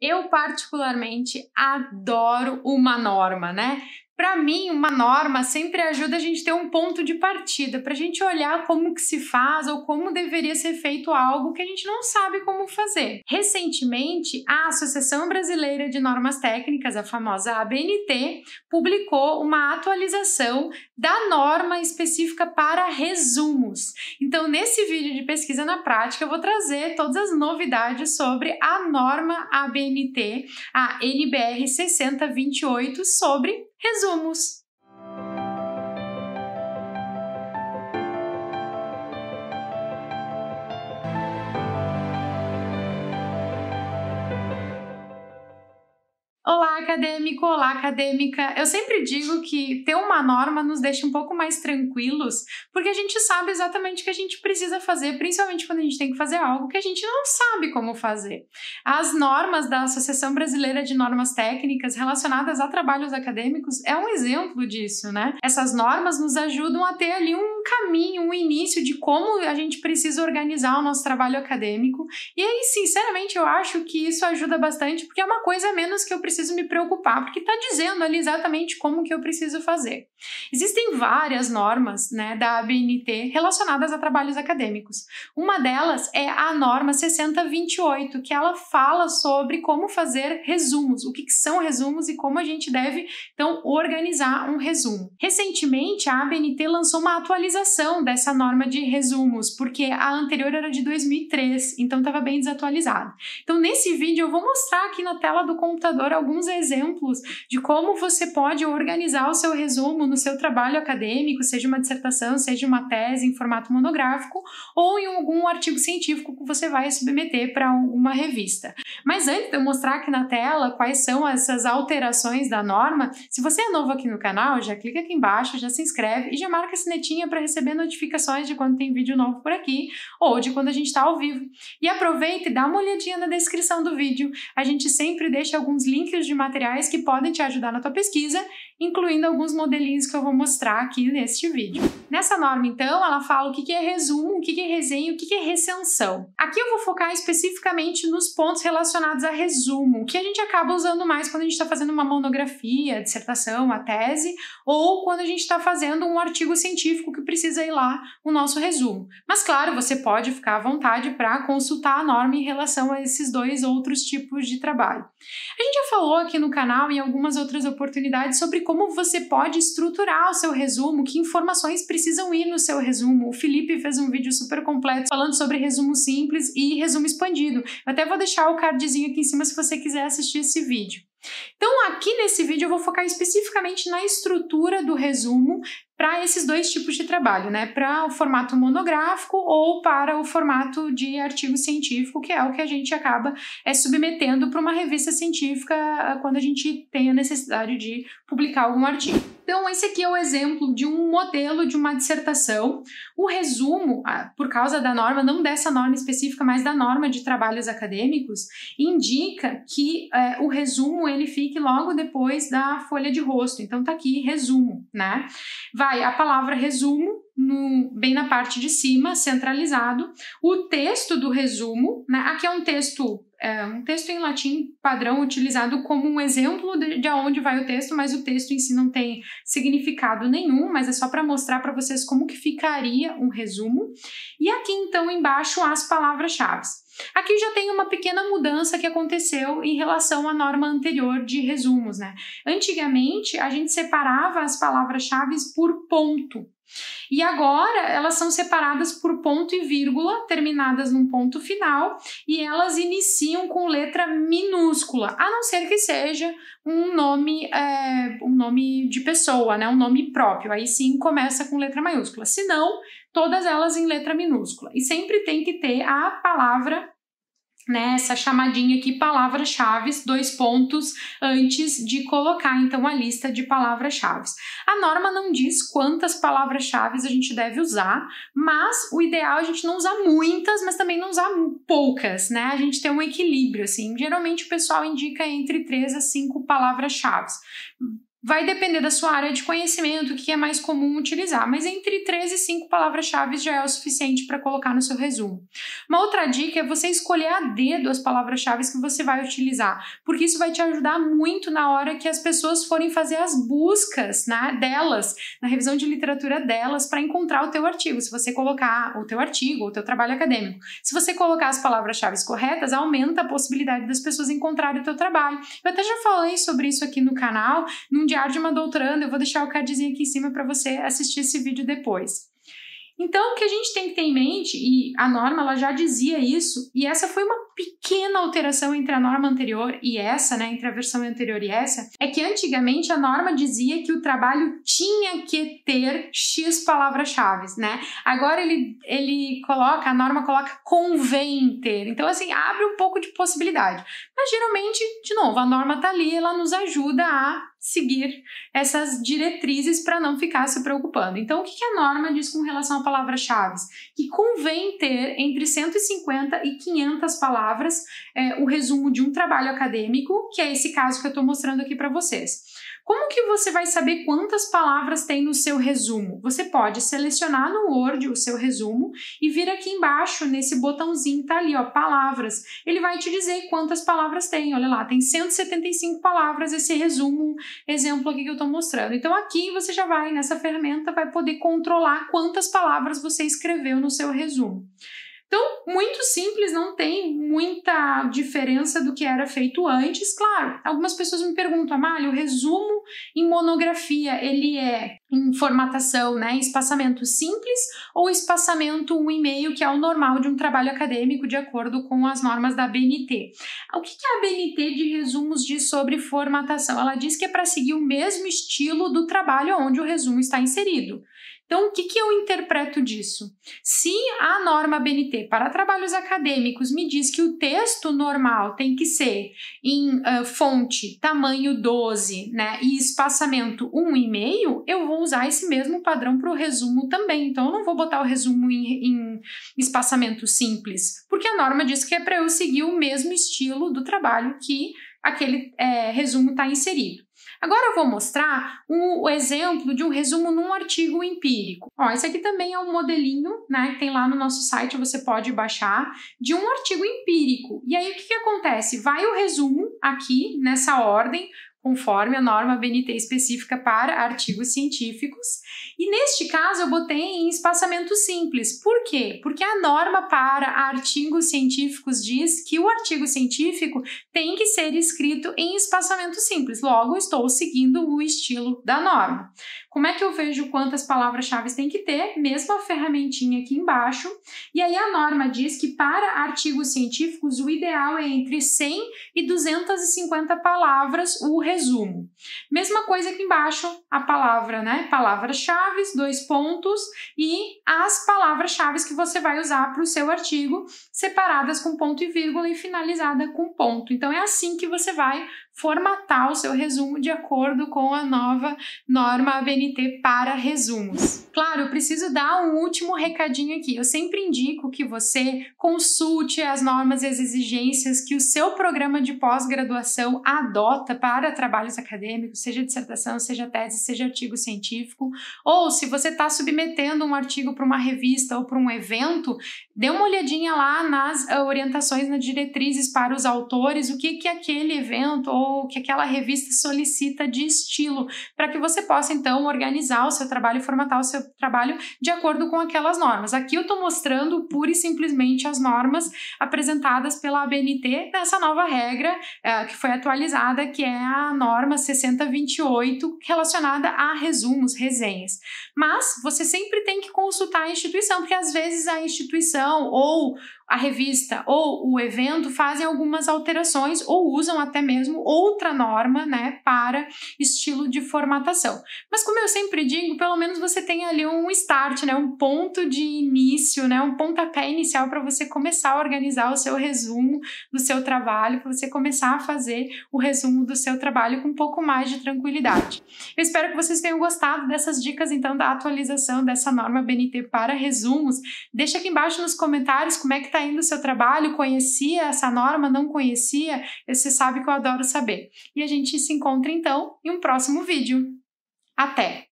Eu, particularmente, adoro uma norma, né? Para mim, uma norma sempre ajuda a gente ter um ponto de partida, para a gente olhar como que se faz ou como deveria ser feito algo que a gente não sabe como fazer. Recentemente, a Associação Brasileira de Normas Técnicas, a famosa ABNT, publicou uma atualização da norma específica para resumos. Então, nesse vídeo de pesquisa na prática, eu vou trazer todas as novidades sobre a norma ABNT, a NBR 6028, sobre resumos. acadêmico, olá acadêmica. Eu sempre digo que ter uma norma nos deixa um pouco mais tranquilos, porque a gente sabe exatamente o que a gente precisa fazer, principalmente quando a gente tem que fazer algo que a gente não sabe como fazer. As normas da Associação Brasileira de Normas Técnicas relacionadas a trabalhos acadêmicos é um exemplo disso, né? Essas normas nos ajudam a ter ali um caminho, um início de como a gente precisa organizar o nosso trabalho acadêmico. E aí, sinceramente, eu acho que isso ajuda bastante, porque é uma coisa menos que eu preciso me preocupar, porque está dizendo ali exatamente como que eu preciso fazer. Existem várias normas né, da ABNT relacionadas a trabalhos acadêmicos. Uma delas é a norma 6028, que ela fala sobre como fazer resumos, o que, que são resumos e como a gente deve, então, organizar um resumo. Recentemente, a ABNT lançou uma atualização dessa norma de resumos, porque a anterior era de 2003, então estava bem desatualizada. Então, nesse vídeo, eu vou mostrar aqui na tela do computador alguns exemplos de como você pode organizar o seu resumo no seu trabalho acadêmico, seja uma dissertação, seja uma tese em formato monográfico ou em algum artigo científico que você vai submeter para uma revista. Mas antes de eu mostrar aqui na tela quais são essas alterações da norma, se você é novo aqui no canal, já clica aqui embaixo, já se inscreve e já marca a sinetinha para receber notificações de quando tem vídeo novo por aqui ou de quando a gente está ao vivo. E aproveita e dá uma olhadinha na descrição do vídeo. A gente sempre deixa alguns links de materiais materiais que podem te ajudar na tua pesquisa, incluindo alguns modelinhos que eu vou mostrar aqui neste vídeo. Nessa norma, então, ela fala o que é resumo, o que é resenha, o que é recensão. Aqui eu vou focar especificamente nos pontos relacionados a resumo, que a gente acaba usando mais quando a gente está fazendo uma monografia, dissertação, uma tese, ou quando a gente está fazendo um artigo científico que precisa ir lá o nosso resumo. Mas claro, você pode ficar à vontade para consultar a norma em relação a esses dois outros tipos de trabalho. A gente já falou aqui no canal em algumas outras oportunidades sobre como você pode estruturar o seu resumo, que informações precisam ir no seu resumo. O Felipe fez um vídeo super completo falando sobre resumo simples e resumo expandido. Eu até vou deixar o cardzinho aqui em cima se você quiser assistir esse vídeo. Então, aqui nesse vídeo eu vou focar especificamente na estrutura do resumo para esses dois tipos de trabalho, né? Para o formato monográfico ou para o formato de artigo científico, que é o que a gente acaba é, submetendo para uma revista científica ah, quando a gente tem a necessidade de publicar algum artigo. Então, esse aqui é o exemplo de um modelo de uma dissertação. O resumo, ah, por causa da norma, não dessa norma específica, mas da norma de trabalhos acadêmicos, indica que é, o resumo ele fique logo depois da folha de rosto. Então, tá aqui resumo, né? Vai a palavra resumo no, bem na parte de cima, centralizado, o texto do resumo, né? Aqui é um texto é um texto em latim padrão utilizado como um exemplo de, aonde onde vai o texto, mas o texto em si não tem significado nenhum, mas é só para mostrar para vocês como que ficaria um resumo. E aqui então embaixo as palavras-chave. Aqui já tem uma pequena mudança que aconteceu em relação à norma anterior de resumos, né? Antigamente a gente separava as palavras-chave por ponto, e agora elas são separadas por ponto e vírgula, terminadas num ponto final, e elas iniciam com letra minúscula, a não ser que seja um nome, é, um nome de pessoa, né? um nome próprio. Aí sim começa com letra maiúscula. Se não, todas elas em letra minúscula. E sempre tem que ter a palavra nessa né, chamadinha aqui palavras-chave, dois pontos antes de colocar então a lista de palavras-chave. A norma não diz quantas palavras-chave a gente deve usar, mas o ideal é a gente não usar muitas, mas também não usar poucas, né? A gente tem um equilíbrio assim. Geralmente o pessoal indica entre três a cinco palavras-chave Vai depender da sua área de conhecimento, o que é mais comum utilizar, mas entre três e cinco palavras-chave já é o suficiente para colocar no seu resumo. Uma outra dica é você escolher a dedo as palavras-chave que você vai utilizar, porque isso vai te ajudar muito na hora que as pessoas forem fazer as buscas né, delas, na revisão de literatura delas, para encontrar o teu artigo, se você colocar o teu artigo, o teu trabalho acadêmico. Se você colocar as palavras-chave corretas, aumenta a possibilidade das pessoas encontrarem o teu trabalho. Eu até já falei sobre isso aqui no canal, num Diário de uma Doutranda, eu vou deixar o cardzinho aqui em cima para você assistir esse vídeo depois. Então, o que a gente tem que ter em mente, e a norma ela já dizia isso, e essa foi uma pequena alteração entre a norma anterior e essa, né, entre a versão anterior e essa, é que antigamente a norma dizia que o trabalho tinha que ter X palavras-chave, né? Agora ele, ele coloca, a norma coloca convém ter. Então, assim, abre um pouco de possibilidade. Mas geralmente, de novo, a norma tá ali, ela nos ajuda a seguir essas diretrizes para não ficar se preocupando. Então, o que a norma diz com relação a palavras-chave? Que convém ter entre 150 e 500 palavras palavras é, o resumo de um trabalho acadêmico, que é esse caso que eu estou mostrando aqui para vocês. Como que você vai saber quantas palavras tem no seu resumo? Você pode selecionar no Word o seu resumo e vir aqui embaixo nesse botãozinho tá ali, ó, palavras. Ele vai te dizer quantas palavras tem. Olha lá, tem 175 palavras esse resumo, exemplo aqui que eu estou mostrando. Então aqui você já vai nessa ferramenta vai poder controlar quantas palavras você escreveu no seu resumo. Então, muito simples, não tem muita diferença do que era feito antes. Claro, algumas pessoas me perguntam, Amália, o resumo em monografia, ele é em formatação, né, espaçamento simples ou espaçamento 1,5, que é o normal de um trabalho acadêmico, de acordo com as normas da BNT. O que a BNT de resumos diz sobre formatação? Ela diz que é para seguir o mesmo estilo do trabalho onde o resumo está inserido. Então, o que, que eu interpreto disso? Se a norma BNT para trabalhos acadêmicos me diz que o texto normal tem que ser em uh, fonte tamanho 12 né, e espaçamento 1,5, eu vou usar esse mesmo padrão para o resumo também. Então, eu não vou botar o resumo em, em espaçamento simples, porque a norma diz que é para eu seguir o mesmo estilo do trabalho que aquele é, resumo está inserido. Agora eu vou mostrar o, exemplo de um resumo num artigo empírico. Ó, esse aqui também é um modelinho, né, que tem lá no nosso site, você pode baixar, de um artigo empírico. E aí o que, que acontece? Vai o resumo aqui nessa ordem conforme a norma BNT específica para artigos científicos. E neste caso eu botei em espaçamento simples. Por quê? Porque a norma para artigos científicos diz que o artigo científico tem que ser escrito em espaçamento simples. Logo, estou seguindo o estilo da norma. Como é que eu vejo quantas palavras-chave tem que ter? Mesma ferramentinha aqui embaixo. E aí a norma diz que para artigos científicos o ideal é entre 100 e 250 palavras o resumo. Mesma coisa aqui embaixo, a palavra, né? Palavras-chave, dois pontos e as palavras-chave que você vai usar para o seu artigo, separadas com ponto e vírgula e finalizada com ponto. Então é assim que você vai formatar o seu resumo de acordo com a nova norma ABNT para resumos. Claro, eu preciso dar um último recadinho aqui. Eu sempre indico que você consulte as normas e as exigências que o seu programa de pós-graduação adota para trabalhos acadêmicos, seja dissertação, seja tese, seja artigo científico, ou se você está submetendo um artigo para uma revista ou para um evento, dê uma olhadinha lá nas ah, orientações, nas diretrizes para os autores, o que que aquele evento ou que aquela revista solicita de estilo, para que você possa então organizar o seu trabalho, formatar o seu trabalho de acordo com aquelas normas. Aqui eu estou mostrando pura e simplesmente as normas apresentadas pela ABNT nessa nova regra é, que foi atualizada, que é a norma 6028 relacionada a resumos, resenhas. Mas você sempre tem que consultar a instituição, porque às vezes a instituição ou a revista ou o evento fazem algumas alterações ou usam até mesmo outra norma, né, para estilo de formatação. Mas como eu sempre digo, pelo menos você tem ali um start, né, um ponto de início, né, um pontapé inicial para você começar a organizar o seu resumo do seu trabalho, para você começar a fazer o resumo do seu trabalho com um pouco mais de tranquilidade. Eu espero que vocês tenham gostado dessas dicas então da atualização dessa norma BNT para resumos. Deixa aqui embaixo nos comentários como é que tá ainda o seu trabalho, conhecia essa norma, não conhecia, você sabe que eu adoro saber. E a gente se encontra então em um próximo vídeo. Até!